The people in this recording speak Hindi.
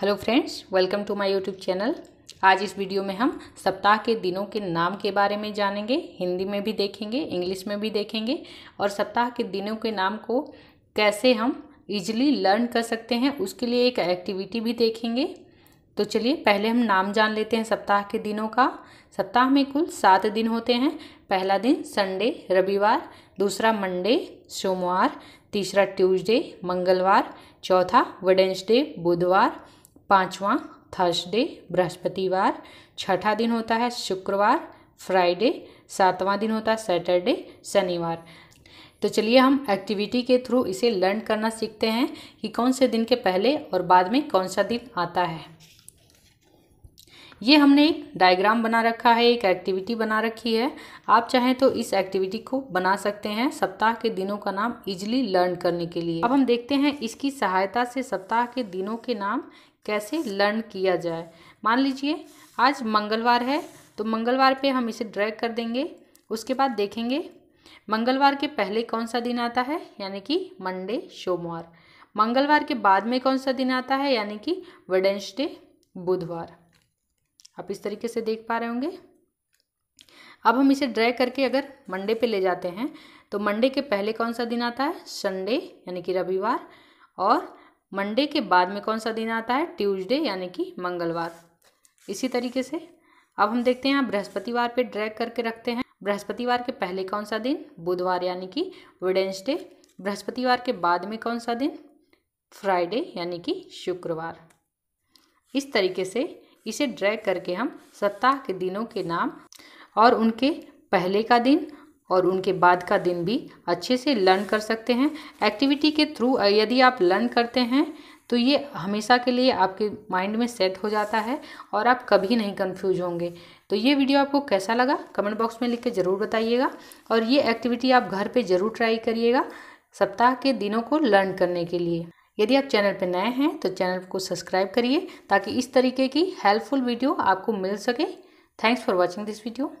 hello friends welcome to my YouTube channel आज इस वीडियो में हम सप्ताह के दिनों के नाम के बारे में जानेंगे हिंदी में भी देखेंगे इंग्लिश में भी देखेंगे और सप्ताह के दिनों के नाम को कैसे हम इजीली लर्न कर सकते हैं उसके लिए एक एक्टिविटी भी देखेंगे तो चलिए पहले हम नाम जान लेते हैं सप्ताह के दिनों का सप्ताह में कुल सात दिन होते हैं पहला दिन संडे रविवार दूसरा मंडे सोमवार तीसरा ट्यूजडे मंगलवार चौथा वेडनेसडे बुधवार पाँचवा थर्सडे बृहस्पतिवार छठा दिन होता है शुक्रवार फ्राइडे सातवां दिन होता है सैटरडे शनिवार तो चलिए हम एक्टिविटी के थ्रू इसे लर्न करना सीखते हैं कि कौन से दिन के पहले और बाद में कौन सा दिन आता है ये हमने एक डायग्राम बना रखा है एक एक्टिविटी बना रखी है आप चाहें तो इस एक्टिविटी को बना सकते हैं सप्ताह के दिनों का नाम इजिली लर्न करने के लिए अब हम देखते हैं इसकी सहायता से सप्ताह के दिनों के नाम कैसे लर्न किया जाए मान लीजिए आज मंगलवार है तो मंगलवार पे हम इसे ड्रैग कर देंगे उसके बाद देखेंगे मंगलवार के पहले कौन सा दिन आता है यानी कि मंडे सोमवार मंगलवार के बाद में कौन सा दिन आता है यानी कि वेडेंसडे बुधवार आप इस तरीके से देख पा रहे होंगे अब हम इसे ड्रैग करके अगर मंडे पे ले जाते हैं तो मंडे के पहले कौन सा दिन आता है संडे यानी कि रविवार और मंडे के बाद में कौन सा दिन आता है ट्यूजडे यानी कि मंगलवार इसी तरीके से अब हम देखते हैं बृहस्पतिवार पे ड्रैग करके रखते हैं बृहस्पतिवार के पहले कौन सा दिन बुधवार यानी कि वेडेंसडे बृहस्पतिवार के बाद में कौन सा दिन फ्राइडे यानी कि शुक्रवार इस तरीके से इसे ड्रैग करके हम सप्ताह के दिनों के नाम और उनके पहले का दिन और उनके बाद का दिन भी अच्छे से लर्न कर सकते हैं एक्टिविटी के थ्रू यदि आप लर्न करते हैं तो ये हमेशा के लिए आपके माइंड में सेट हो जाता है और आप कभी नहीं कंफ्यूज होंगे तो ये वीडियो आपको कैसा लगा कमेंट बॉक्स में लिख के ज़रूर बताइएगा और ये एक्टिविटी आप घर पे ज़रूर ट्राई करिएगा सप्ताह के दिनों को लर्न करने के लिए यदि आप चैनल पर नए हैं तो चैनल को सब्सक्राइब करिए ताकि इस तरीके की हेल्पफुल वीडियो आपको मिल सके thanks for watching this video